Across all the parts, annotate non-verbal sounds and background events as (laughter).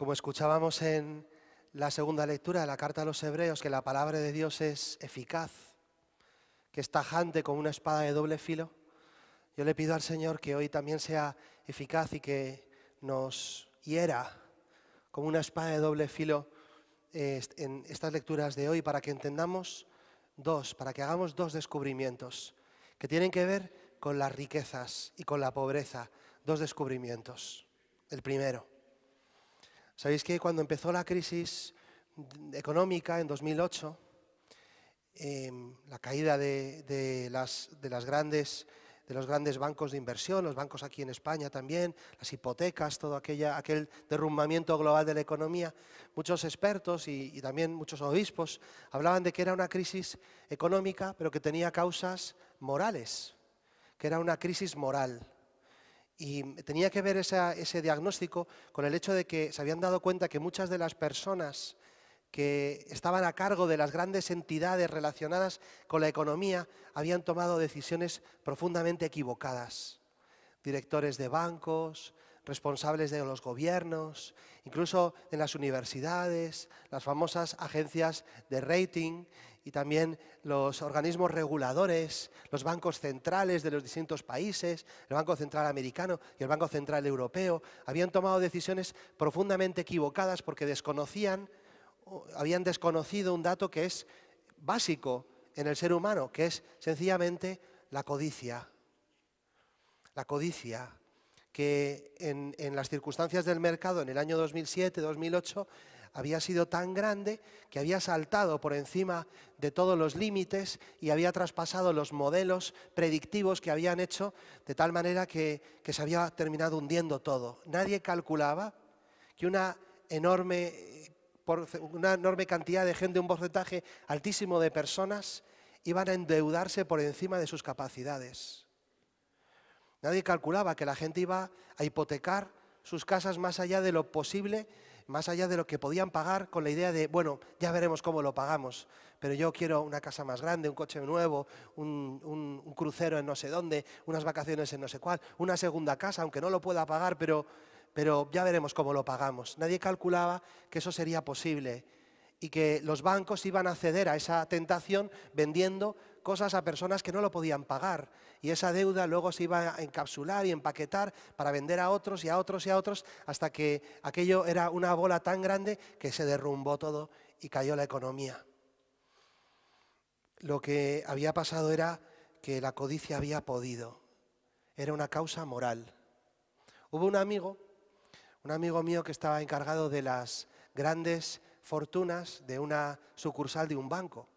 como escuchábamos en la segunda lectura de la carta a los hebreos, que la palabra de Dios es eficaz, que es tajante como una espada de doble filo, yo le pido al Señor que hoy también sea eficaz y que nos hiera como una espada de doble filo en estas lecturas de hoy para que entendamos dos, para que hagamos dos descubrimientos que tienen que ver con las riquezas y con la pobreza. Dos descubrimientos. El primero. Sabéis que cuando empezó la crisis económica en 2008, em, la caída de, los grandes bancos de inversión, los bancos aquí en España también, las hipotecas, todo aquella, aquel derrumbamiento global de la economía, muchos expertos y, y también muchos obispos hablaban de que era una crisis económica, pero que tenía causas morales, que era una crisis moral. Y tenía que ver ese diagnóstico con el hecho de que se habían dado cuenta que muchas de las personas que estaban a cargo de las grandes entidades relacionadas con la economía habían tomado decisiones profundamente equivocadas. Directores de bancos, responsables de los gobiernos, incluso en las universidades, las famosas agencias de rating y también los organismos reguladores, los bancos centrales de los distintos países, el Banco Central Americano y el Banco Central Europeo, habían tomado decisiones profundamente equivocadas porque desconocían, habían desconocido un dato que es básico en el ser humano, que es sencillamente la codicia. La codicia que en, en las circunstancias del mercado en el año 2007-2008 había sido tan grande que había saltado por encima de todos los límites y había traspasado los modelos predictivos que habían hecho de tal manera que, se había terminado hundiendo todo. Nadie calculaba que una enorme, una enorme cantidad de gente, un porcentaje altísimo de personas, iban a endeudarse por encima de sus capacidades. Nadie calculaba que la gente iba a hipotecar sus casas más allá de lo posible más allá de lo que podían pagar con la idea de, bueno, ya veremos cómo lo pagamos, pero yo quiero una casa más grande, un coche nuevo, un, crucero en no sé dónde, unas vacaciones en no sé cuál, una segunda casa, aunque no lo pueda pagar, pero, pero ya veremos cómo lo pagamos. Nadie calculaba que eso sería posible y que los bancos iban a ceder a esa tentación vendiendo cosas a personas que no lo podían pagar y esa deuda luego se iba a encapsular y empaquetar para vender a otros y a otros y a otros hasta que aquello era una bola tan grande que se derrumbó todo y cayó la economía. Lo que había pasado era que la codicia había podido, era una causa moral. Hubo un amigo, un amigo mío que estaba encargado de las grandes fortunas de una sucursal de un banco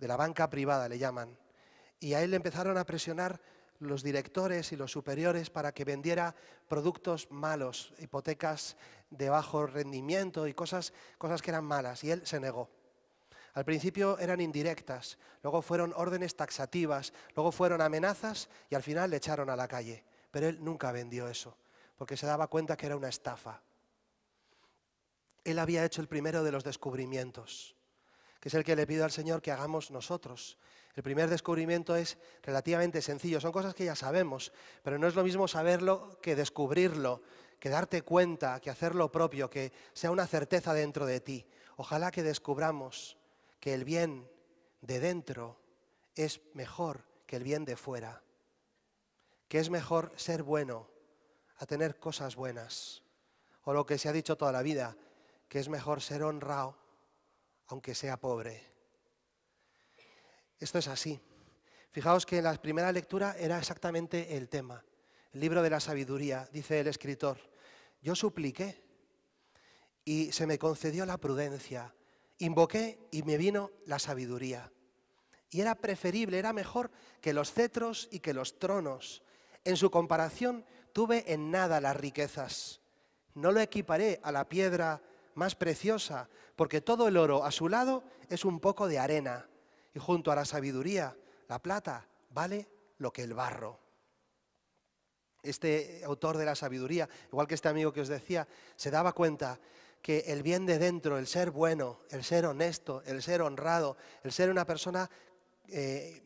de la banca privada le llaman, y a él le empezaron a presionar los directores y los superiores para que vendiera productos malos, hipotecas de bajo rendimiento y cosas, cosas que eran malas, y él se negó. Al principio eran indirectas, luego fueron órdenes taxativas, luego fueron amenazas y al final le echaron a la calle. Pero él nunca vendió eso, porque se daba cuenta que era una estafa. Él había hecho el primero de los descubrimientos que es el que le pido al Señor que hagamos nosotros. El primer descubrimiento es relativamente sencillo, son cosas que ya sabemos, pero no es lo mismo saberlo que descubrirlo, que darte cuenta, que hacer lo propio, que sea una certeza dentro de ti. Ojalá que descubramos que el bien de dentro es mejor que el bien de fuera, que es mejor ser bueno a tener cosas buenas, o lo que se ha dicho toda la vida, que es mejor ser honrado aunque sea pobre. Esto es así. Fijaos que en la primera lectura era exactamente el tema. El libro de la sabiduría, dice el escritor. Yo supliqué y se me concedió la prudencia. Invoqué y me vino la sabiduría. Y era preferible, era mejor que los cetros y que los tronos. En su comparación tuve en nada las riquezas. No lo equiparé a la piedra más preciosa, porque todo el oro a su lado es un poco de arena, y junto a la sabiduría, la plata vale lo que el barro. Este autor de la sabiduría, igual que este amigo que os decía, se daba cuenta que el bien de dentro, el ser bueno, el ser honesto, el ser honrado, el ser una persona eh,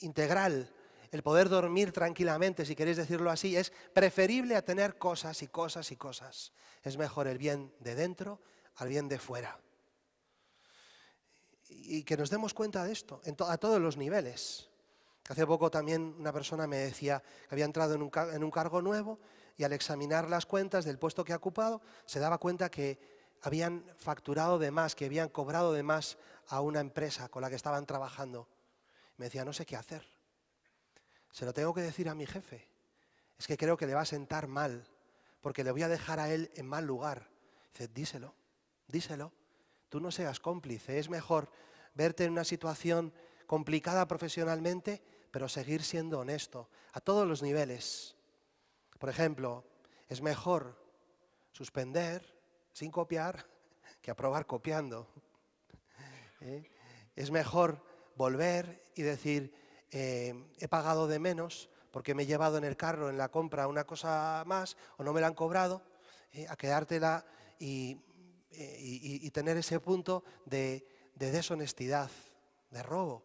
integral, el poder dormir tranquilamente, si queréis decirlo así, es preferible a tener cosas y cosas y cosas. Es mejor el bien de dentro al bien de fuera. Y que nos demos cuenta de esto a todos los niveles. Hace poco también una persona me decía que había entrado en un, en un cargo nuevo y al examinar las cuentas del puesto que ha ocupado se daba cuenta que habían facturado de más, que habían cobrado de más a una empresa con la que estaban trabajando. Me decía, no sé qué hacer se lo tengo que decir a mi jefe. Es que creo que le va a sentar mal, porque le voy a dejar a él en mal lugar. Dice, díselo, díselo. Tú no seas cómplice. Es mejor verte en una situación complicada profesionalmente, pero seguir siendo honesto a todos los niveles. Por ejemplo, es mejor suspender sin copiar (laughs) que aprobar copiando. (laughs) ¿eh? Es mejor volver y decir, eh, he pagado de menos porque me he llevado en el carro, en la compra, una cosa más o no me la han cobrado, eh, a quedártela eh, y, tener ese punto de deshonestidad, de robo.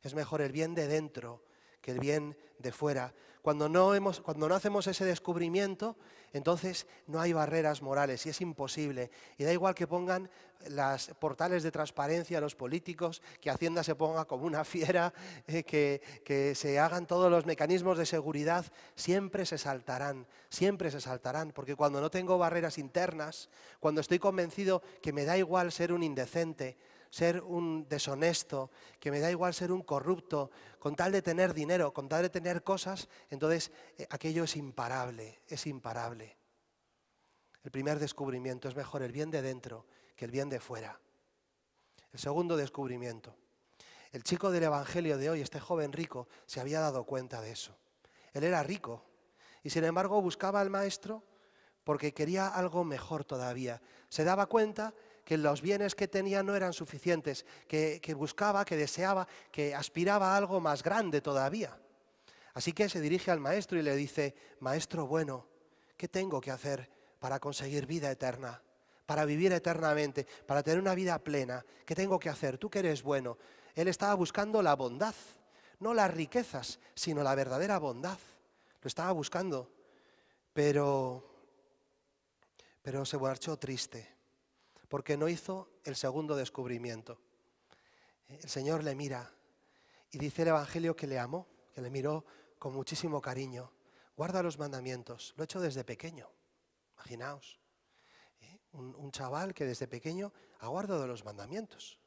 Es mejor el bien de dentro, que el bien de fuera. Cuando no, hemos, cuando no hacemos ese descubrimiento, entonces no hay barreras morales y es imposible. Y da igual que pongan las portales de transparencia a los políticos, que Hacienda se ponga como una fiera, eh, que, que se hagan todos los mecanismos de seguridad, siempre se saltarán, siempre se saltarán. Porque cuando no tengo barreras internas, cuando estoy convencido que me da igual ser un indecente, ser un deshonesto, que me da igual ser un corrupto, con tal de tener dinero, con tal de tener cosas, entonces eh, aquello es imparable, es imparable. El primer descubrimiento es mejor el bien de dentro que el bien de fuera. El segundo descubrimiento. El chico del Evangelio de hoy, este joven rico, se había dado cuenta de eso. Él era rico y sin embargo buscaba al maestro porque quería algo mejor todavía. Se daba cuenta que los bienes que tenía no eran suficientes, que, buscaba, que deseaba, que aspiraba a algo más grande todavía. Así que se dirige al maestro y le dice, maestro bueno, ¿qué tengo que hacer para conseguir vida eterna? Para vivir eternamente, para tener una vida plena, ¿qué tengo que hacer? Tú que eres bueno. Él estaba buscando la bondad, no las riquezas, sino la verdadera bondad. Lo estaba buscando, pero, pero se marchó triste porque no hizo el segundo descubrimiento. El Señor le mira y dice el Evangelio que le amó, que le miró con muchísimo cariño. Guarda los mandamientos, lo he hecho desde pequeño, imaginaos. ¿eh? Un, un chaval que desde pequeño ha guardado los mandamientos.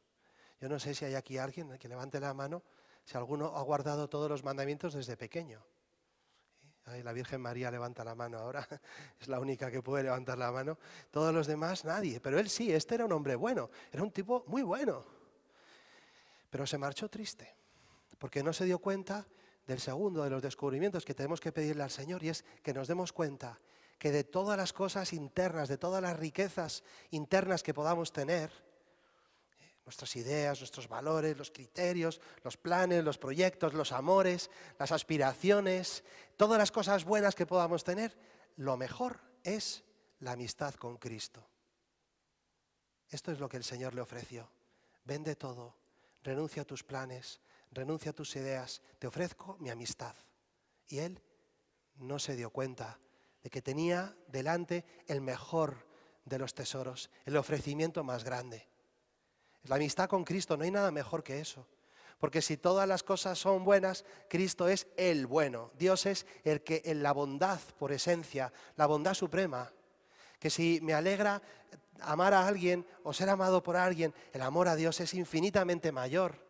Yo no sé si hay aquí alguien que levante la mano si alguno ha guardado todos los mandamientos desde pequeño la Virgen María levanta la mano ahora, (laughs) es la única que puede levantar la mano. Todos los demás, nadie. Pero él sí, este era un hombre bueno, era un tipo muy bueno. Pero se marchó triste, porque no se dio cuenta del segundo de los descubrimientos que tenemos que pedirle al Señor y es que nos demos cuenta que de todas las cosas internas, de todas las riquezas internas que podamos tener, nuestras ideas, nuestros valores, los criterios, los planes, los proyectos, los amores, las aspiraciones, todas las cosas buenas que podamos tener, lo mejor es la amistad con Cristo. Esto es lo que el Señor le ofreció. Vende todo, renuncia a tus planes, renuncia a tus ideas, te ofrezco mi amistad. Y él no se dio cuenta de que tenía delante el mejor de los tesoros, el ofrecimiento más grande. La amistad con Cristo, no hay nada mejor que eso. Porque si todas las cosas son buenas, Cristo es el bueno. Dios es el que en la bondad por esencia, la bondad suprema. Que si me alegra amar a alguien o ser amado por alguien, el amor a Dios es infinitamente mayor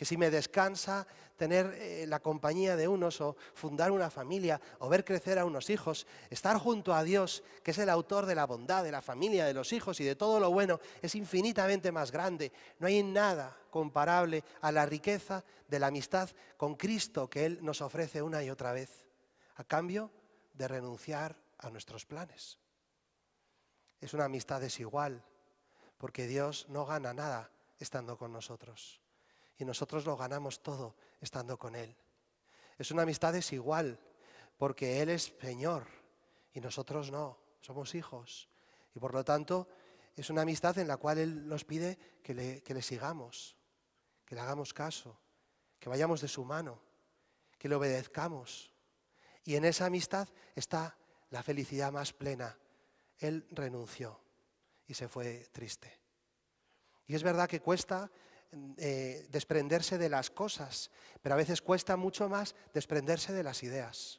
que si me descansa tener eh, la compañía de unos o fundar una familia o ver crecer a unos hijos, estar junto a Dios, que es el autor de la bondad, de la familia, de los hijos y de todo lo bueno, es infinitamente más grande. No hay nada comparable a la riqueza de la amistad con Cristo que Él nos ofrece una y otra vez, a cambio de renunciar a nuestros planes. Es una amistad desigual, porque Dios no gana nada estando con nosotros y nosotros lo ganamos todo estando con Él. Es una amistad desigual, porque Él es Señor y nosotros no, somos hijos. Y por lo tanto, es una amistad en la cual Él nos pide que le, que le sigamos, que le hagamos caso, que vayamos de su mano, que le obedezcamos. Y en esa amistad está la felicidad más plena. Él renunció y se fue triste. Y es verdad que cuesta eh, desprenderse de las cosas, pero a veces cuesta mucho más desprenderse de las ideas,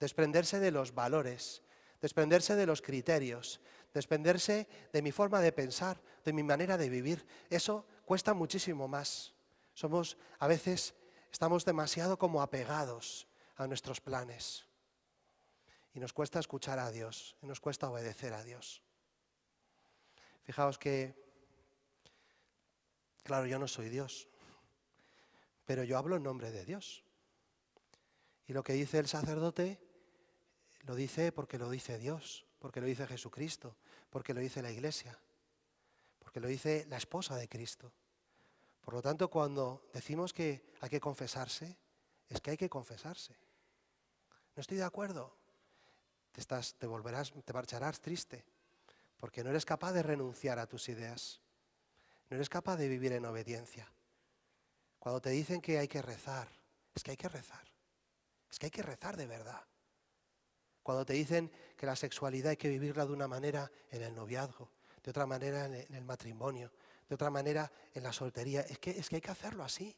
desprenderse de los valores, desprenderse de los criterios, desprenderse de mi forma de pensar, de mi manera de vivir. Eso cuesta muchísimo más. Somos, a veces, estamos demasiado como apegados a nuestros planes. Y nos cuesta escuchar a Dios, y nos cuesta obedecer a Dios. Fijaos que Claro, yo no soy Dios, pero yo hablo en nombre de Dios. Y lo que dice el sacerdote lo dice porque lo dice Dios, porque lo dice Jesucristo, porque lo dice la iglesia, porque lo dice la esposa de Cristo. Por lo tanto, cuando decimos que hay que confesarse, es que hay que confesarse. No estoy de acuerdo. Te, volverás, te marcharás triste, porque no eres capaz de renunciar a tus ideas. No eres capaz de vivir en obediencia. Cuando te dicen que hay que rezar, es que hay que rezar. Es que hay que rezar de verdad. Cuando te dicen que la sexualidad hay que vivirla de una manera en el noviazgo, de otra manera en el matrimonio, de otra manera en la soltería, es que, es que hay que hacerlo así.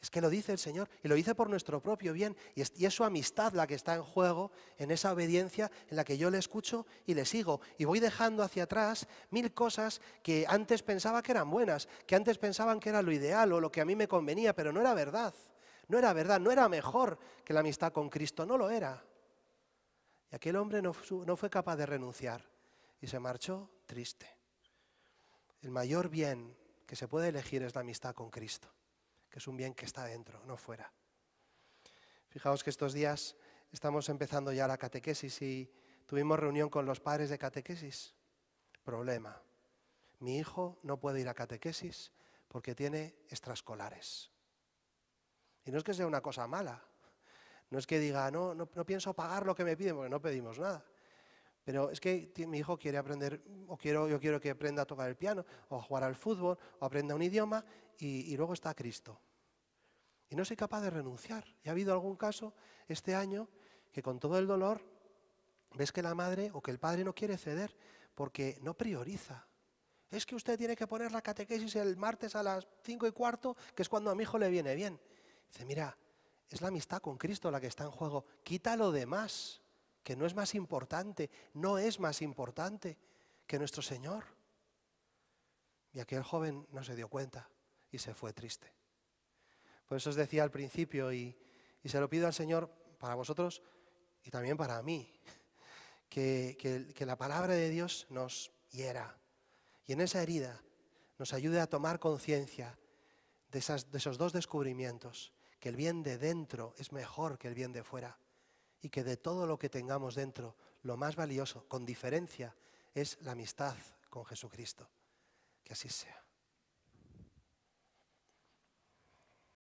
Es que lo dice el Señor y lo dice por nuestro propio bien. Y es, su amistad la que está en juego, en esa obediencia en la que yo le escucho y le sigo. Y voy dejando hacia atrás mil cosas que antes pensaba que eran buenas, que antes pensaban que era lo ideal o lo que a mí me convenía, pero no era verdad. No era verdad, no era mejor que la amistad con Cristo, no lo era. Y aquel hombre no, no fue capaz de renunciar y se marchó triste. El mayor bien que se puede elegir es la amistad con Cristo que es un bien que está dentro, no fuera. Fijaos que estos días estamos empezando ya la catequesis y tuvimos reunión con los padres de catequesis. Problema. Mi hijo no puede ir a catequesis porque tiene extraescolares. Y no es que sea una cosa mala, no es que diga, no, no, no pienso pagar lo que me piden, porque no pedimos nada. Pero es que mi hijo quiere aprender, o quiero, yo quiero que aprenda a tocar el piano, o a jugar al fútbol, o aprenda un idioma, y, luego está Cristo. Y no soy capaz de renunciar. Y ha habido algún caso este año que con todo el dolor ves que la madre o que el padre no quiere ceder porque no prioriza. Es que usted tiene que poner la catequesis el martes a las cinco y cuarto, que es cuando a mi hijo le viene bien. Dice, mira, es la amistad con Cristo la que está en juego. Quita lo demás que no es más importante, no es más importante que nuestro Señor. Y aquel joven no se dio cuenta y se fue triste. Por eso os decía al principio, y, se lo pido al Señor para vosotros y también para mí, que, la palabra de Dios nos hiera. Y en esa herida nos ayude a tomar conciencia de, esos dos descubrimientos, que el bien de dentro es mejor que el bien de fuera y que de todo lo que tengamos dentro, lo más valioso, con diferencia, es la amistad con Jesucristo. Que así sea.